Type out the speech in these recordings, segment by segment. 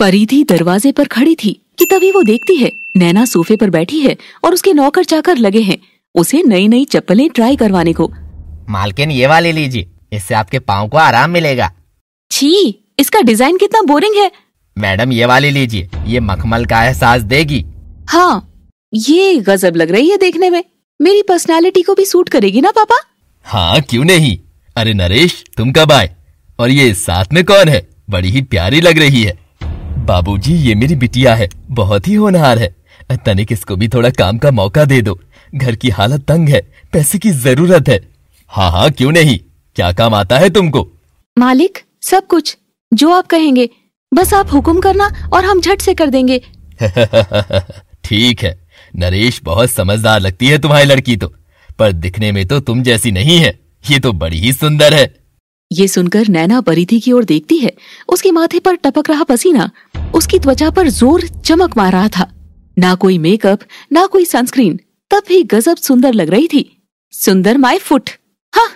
परिधि दरवाजे पर खड़ी थी कि तभी वो देखती है नैना सोफे पर बैठी है और उसके नौकर चाकर लगे हैं उसे नई नई चप्पलें ट्राई करवाने को मालकिन ये वाले लीजिए इससे आपके पाँव को आराम मिलेगा छी इसका डिजाइन कितना बोरिंग है मैडम ये वाले लीजिए ये मखमल का एहसास देगी हाँ ये गजब लग रही है देखने में मेरी पर्सनालिटी को भी सूट करेगी ना पापा हाँ क्यों नहीं अरे नरेश तुम कब आए और ये साथ में कौन है बड़ी ही प्यारी लग रही है बाबूजी ये मेरी बिटिया है बहुत ही होनहार है तनिक इसको भी थोड़ा काम का मौका दे दो घर की हालत तंग है पैसे की जरूरत है हाँ हाँ क्यों नहीं क्या काम आता है तुमको मालिक सब कुछ जो आप कहेंगे बस आप हुक्म करना और हम झट से कर देंगे ठीक है नरेश बहुत समझदार लगती है तुम्हारी लड़की तो पर दिखने में तो तुम जैसी नहीं है ये तो बड़ी ही सुंदर है ये सुनकर नैना परिधि की ओर देखती है उसके माथे पर टपक रहा पसीना उसकी त्वचा पर जोर चमक मार रहा था ना कोई मेकअप ना कोई सनस्क्रीन तब भी गजब सुंदर लग रही थी सुंदर माई फुट हाँ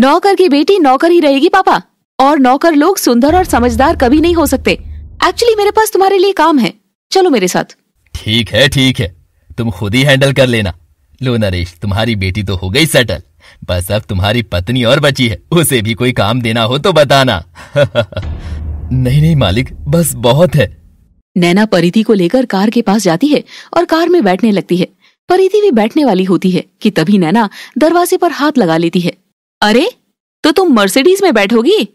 नौकर की बेटी नौकर ही रहेगी पापा और नौकर लोग सुंदर और समझदार कभी नहीं हो सकते एक्चुअली मेरे पास तुम्हारे लिए काम है चलो मेरे साथ ठीक है ठीक है तुम खुद ही हैंडल कर लेना लो नरेश तुम्हारी बेटी तो हो गई सेटल बस अब तुम्हारी पत्नी और बची है उसे भी कोई काम देना हो तो बताना नहीं नहीं मालिक बस बहुत है नैना परिधि को लेकर कार के पास जाती है और कार में बैठने लगती है परिधि भी बैठने वाली होती है कि तभी नैना दरवाजे पर हाथ लगा लेती है अरे तो तुम मर्सिडीज में बैठोगी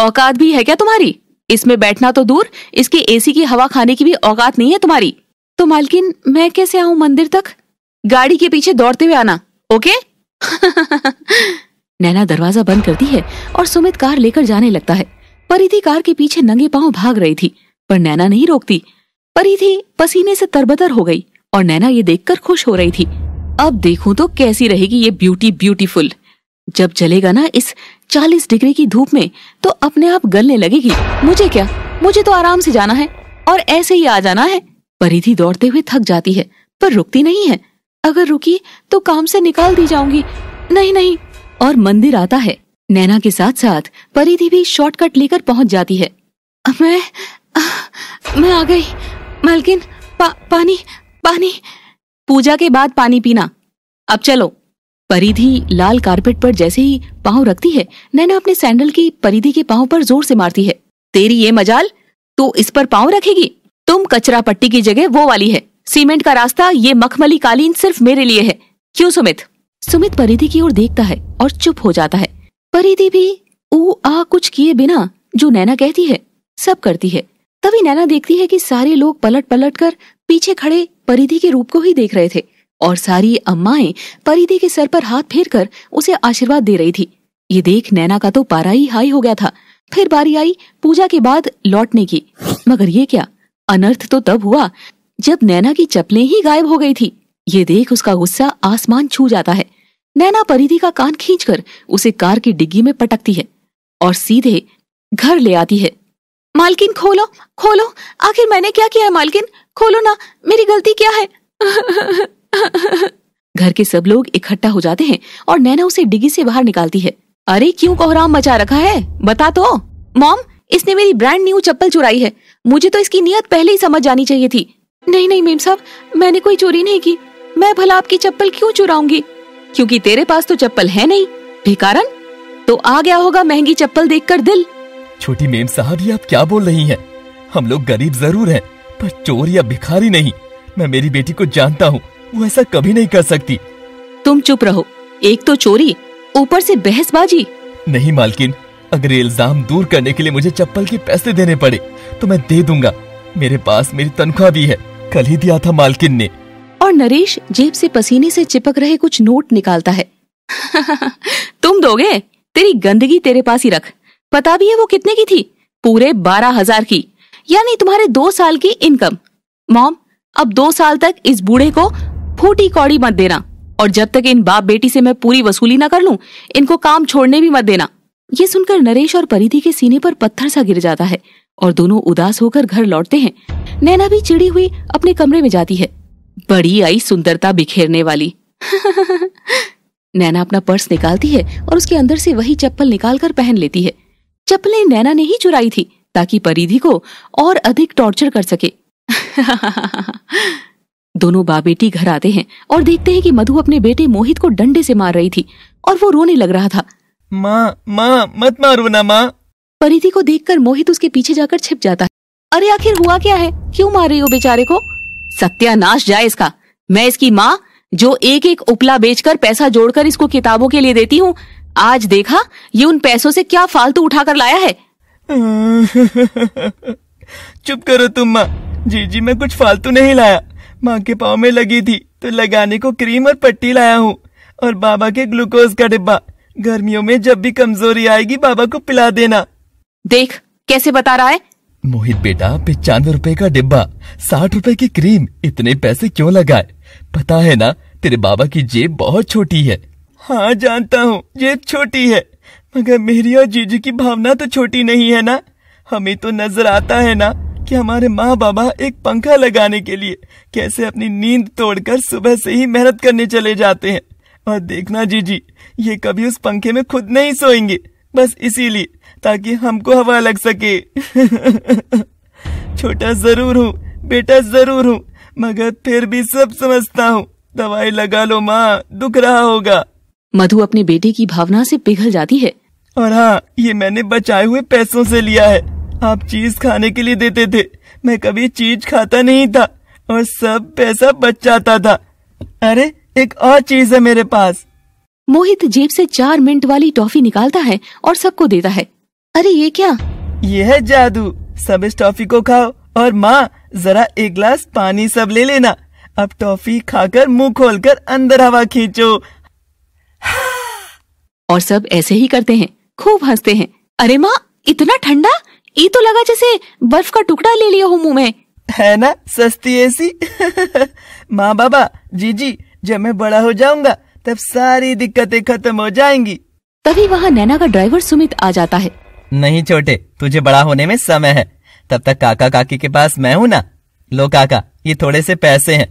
औकात भी है क्या तुम्हारी इसमें बैठना तो दूर इसके एसी की हवा खाने की भी औकात नहीं है तुम्हारी तो मालकिन मैं कैसे आऊँ मंदिर तक गाड़ी के पीछे दौड़ते हुए आना ओके नैना दरवाजा बंद करती है और सुमित कार लेकर जाने लगता है परिधि कार के पीछे नंगे पांव भाग रही थी पर नैना नहीं रोकती परिधि पसीने से तरबतर हो गई और नैना ये देखकर खुश हो रही थी अब देखूं तो कैसी रहेगी ये ब्यूटी ब्यूटीफुल जब चलेगा ना इस चालीस डिग्री की धूप में तो अपने आप गलने लगेगी मुझे क्या मुझे तो आराम से जाना है और ऐसे ही आ जाना है परिधि दौड़ते हुए थक जाती है पर रुकती नहीं है अगर रुकी तो काम से निकाल दी जाऊंगी नहीं नहीं और मंदिर आता है नैना के साथ साथ परिधि भी शॉर्टकट लेकर पहुंच जाती है मैं आ, मैं आ गई मालकिन पा, पानी पानी पूजा के बाद पानी पीना अब चलो परिधि लाल कारपेट पर जैसे ही पाँव रखती है नैना अपने सैंडल की परिधि के पाँव पर जोर से मारती है तेरी ये मजाल तू तो इस पर पाँव रखेगी तुम कचरा पट्टी की जगह वो वाली है सीमेंट का रास्ता ये मखमली कालीन सिर्फ मेरे लिए है क्यों सुमित सुमित परिधि की ओर देखता है और चुप हो जाता है परिधि भी ऊ आ कुछ किए बिना जो नैना कहती है सब करती है तभी नैना देखती है कि सारे लोग पलट पलट कर पीछे खड़े परिधि के रूप को ही देख रहे थे और सारी अम्माएं परिधि के सर पर हाथ फेर कर उसे आशीर्वाद दे रही थी ये देख नैना का तो पारा ही हाई हो गया था फिर बारी आई पूजा के बाद लौटने की मगर ये क्या अनर्थ तो तब हुआ जब नैना की चप्पलें ही गायब हो गई थी ये देख उसका गुस्सा आसमान छू जाता है नैना परिधि का कान खींचकर उसे कार की डिग्गी में पटकती है और सीधे घर ले आती है मालकिन खोलो खोलो आखिर मैंने क्या किया है मालकिन खोलो ना मेरी गलती क्या है घर के सब लोग इकट्ठा हो जाते हैं और नैना उसे डिग्गी से बाहर निकालती है अरे क्यों कोहराम मचा रखा है बता तो मॉम इसने मेरी ब्रांड न्यू चप्पल चुराई है मुझे तो इसकी नियत पहले ही समझ जानी चाहिए थी नहीं नहीं मेम साहब मैंने कोई चोरी नहीं की मैं भला आपकी चप्पल क्यों चुराऊंगी क्योंकि तेरे पास तो चप्पल है नहीं भिकारन तो आ गया होगा महंगी चप्पल देखकर दिल छोटी मेम साहब ये आप क्या बोल रही हैं? हम लोग गरीब जरूर हैं, पर चोर या भिखारी नहीं मैं मेरी बेटी को जानता हूँ वो ऐसा कभी नहीं कर सकती तुम चुप रहो एक तो चोरी ऊपर से बहसबाजी नहीं मालकिन अगर इल्जाम दूर करने के लिए मुझे चप्पल के पैसे देने पड़े तो मैं दे दूंगा मेरे पास मेरी तनख्वाह भी है कल ही दिया था मालकिन ने और नरेश जेब से पसीने से चिपक रहे कुछ नोट निकालता है तुम दोगे तेरी गंदगी तेरे पास ही रख पता भी है वो कितने की थी पूरे बारह हजार की यानी तुम्हारे दो साल की इनकम मॉम अब दो साल तक इस बूढ़े को फूटी कौड़ी मत देना और जब तक इन बाप बेटी से मैं पूरी वसूली ना कर लूं इनको काम छोड़ने भी मत देना ये सुनकर नरेश और परिधि के सीने पर पत्थर सा गिर जाता है और दोनों उदास होकर घर लौटते हैं नैना भी चिड़ी हुई अपने कमरे में जाती है बड़ी आई सुंदरता बिखेरने वाली नैना अपना पर्स निकालती है और उसके अंदर से वही चप्पल निकालकर पहन लेती है चप्पलें नैना ने ही चुराई थी ताकि परिधि को और अधिक टॉर्चर कर सके दोनों बा बेटी घर आते हैं और देखते हैं कि मधु अपने बेटे मोहित को डंडे से मार रही थी और वो रोने लग रहा था माँ माँ मत मारो ना माँ परिधि को देखकर मोहित उसके पीछे जाकर छिप जाता है अरे आखिर हुआ क्या है क्यों मार रही हो बेचारे को सत्यानाश जाए इसका मैं इसकी माँ जो एक एक उपला बेचकर पैसा जोड़कर इसको किताबों के लिए देती हूँ आज देखा ये उन पैसों से क्या फालतू उठाकर लाया है चुप करो तुम माँ जी जी मैं कुछ फालतू नहीं लाया माँ के पाँव में लगी थी तो लगाने को क्रीम और पट्टी लाया हूँ और बाबा के ग्लूकोज का डिब्बा गर्मियों में जब भी कमजोरी आएगी बाबा को पिला देना देख कैसे बता रहा है मोहित बेटा पचानवे रुपए का डिब्बा साठ रुपए की क्रीम इतने पैसे क्यों लगाए पता है ना तेरे बाबा की जेब बहुत छोटी है हाँ जानता हूँ जेब छोटी है मगर मेरी और जीजू की भावना तो छोटी नहीं है ना हमें तो नजर आता है ना कि हमारे माँ बाबा एक पंखा लगाने के लिए कैसे अपनी नींद तोड़कर सुबह से ही मेहनत करने चले जाते हैं और देखना जीजी ये कभी उस पंखे में खुद नहीं सोएंगे बस इसीलिए ताकि हमको हवा लग सके छोटा जरूर हूँ बेटा जरूर हूँ मगर फिर भी सब समझता हूँ दवाई लगा लो माँ दुख रहा होगा मधु अपने बेटे की भावना से पिघल जाती है और हाँ ये मैंने बचाए हुए पैसों से लिया है आप चीज खाने के लिए देते थे मैं कभी चीज खाता नहीं था और सब पैसा बच जाता था अरे एक और चीज है मेरे पास मोहित जेब से चार मिनट वाली टॉफी निकालता है और सबको देता है अरे ये क्या ये है जादू सब इस टॉफी को खाओ और माँ जरा एक गिलास पानी सब ले लेना अब टॉफी खाकर मुंह खोलकर अंदर हवा खींचो और सब ऐसे ही करते हैं खूब हंसते हैं अरे माँ इतना ठंडा ये तो लगा जैसे बर्फ का टुकड़ा ले लिया हूँ मुँह में है ना सस्ती ऐसी माँ बाबा जी जी जब मैं बड़ा हो जाऊंगा तब सारी दिक्कतें खत्म हो जाएंगी तभी वहाँ नैना का ड्राइवर सुमित आ जाता है नहीं छोटे तुझे बड़ा होने में समय है तब तक काका काकी के पास मैं हूँ ना लो काका ये थोड़े से पैसे हैं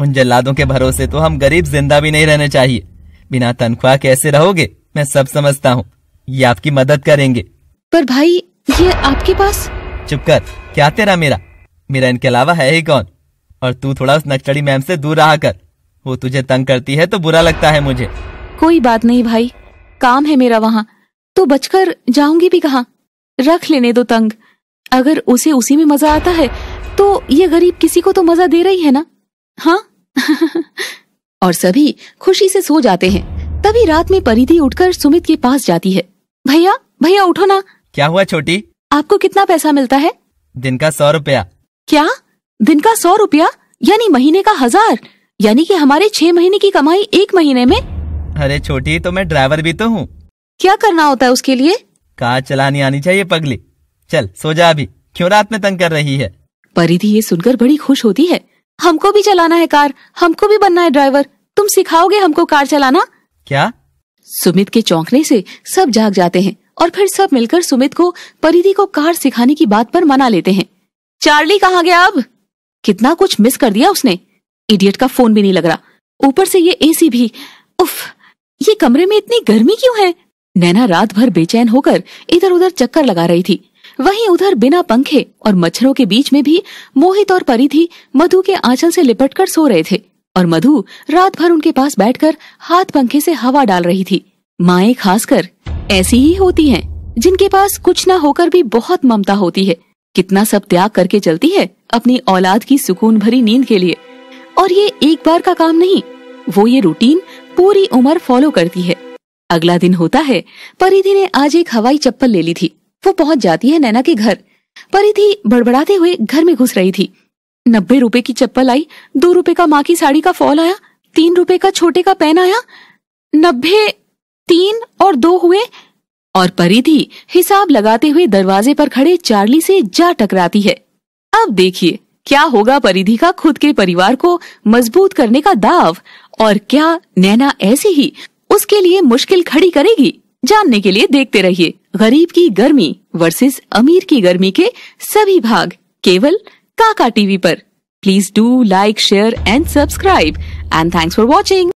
उन जल्लादों के भरोसे तो हम गरीब जिंदा भी नहीं रहने चाहिए बिना तनख्वाह कैसे रहोगे मैं सब समझता हूँ ये आपकी मदद करेंगे पर भाई ये आपके पास चुप कर क्या तेरा मेरा मेरा इनके अलावा है ही कौन और तू थोड़ा उस नक्सली मैम से दूर रहा कर वो तुझे तंग करती है तो बुरा लगता है मुझे कोई बात नहीं भाई काम है मेरा वहाँ तो बचकर जाऊंगी भी कहा रख लेने दो तंग अगर उसे उसी में मजा आता है तो ये गरीब किसी को तो मजा दे रही है ना हाँ और सभी खुशी से सो जाते हैं तभी रात में परिधि उठकर सुमित के पास जाती है भैया भैया उठो ना क्या हुआ छोटी आपको कितना पैसा मिलता है दिन का सौ रुपया क्या दिन का सौ रुपया यानी महीने का हजार यानी कि हमारे छह महीने की कमाई एक महीने में अरे छोटी तो मैं ड्राइवर भी तो हूँ क्या करना होता है उसके लिए कार चलानी आनी चाहिए पगली चल सो जा अभी क्यों रात में तंग कर रही है परिधि ये सुनकर बड़ी खुश होती है हमको भी चलाना है कार हमको भी बनना है ड्राइवर तुम सिखाओगे हमको कार चलाना क्या सुमित के चौंकने से सब जाग जाते हैं और फिर सब मिलकर सुमित को परिधि को कार सिखाने की बात पर मना लेते हैं चार्ली कहाँ गया अब कितना कुछ मिस कर दिया उसने इडियट का फोन भी नहीं लग रहा ऊपर से ये एसी भी उफ ये कमरे में इतनी गर्मी क्यों है नैना रात भर बेचैन होकर इधर उधर चक्कर लगा रही थी वहीं उधर बिना पंखे और मच्छरों के बीच में भी मोहित और परिधि मधु के आंचल से लिपटकर सो रहे थे और मधु रात भर उनके पास बैठकर हाथ पंखे से हवा डाल रही थी माए खासकर ऐसी ही होती हैं जिनके पास कुछ ना होकर भी बहुत ममता होती है कितना सब त्याग करके चलती है अपनी औलाद की सुकून भरी नींद के लिए और ये एक बार का काम नहीं वो ये रूटीन पूरी उम्र फॉलो करती है अगला दिन होता है परिधि ने आज एक हवाई चप्पल ले ली थी वो पहुंच जाती है नैना के घर परिधि बड़बड़ाते हुए घर में घुस रही थी नब्बे रुपए की चप्पल आई दो रुपए का माँ की साड़ी का फॉल आया तीन रुपए का छोटे का पेन आया नब्बे तीन और दो हुए और परिधि हिसाब लगाते हुए दरवाजे पर खड़े चार्ली से जा टकराती है अब देखिए क्या होगा परिधि का खुद के परिवार को मजबूत करने का दाव और क्या नैना ऐसे ही उसके लिए मुश्किल खड़ी करेगी जानने के लिए देखते रहिए गरीब की गर्मी वर्सेस अमीर की गर्मी के सभी भाग केवल काका टीवी पर please do like share and subscribe and thanks for watching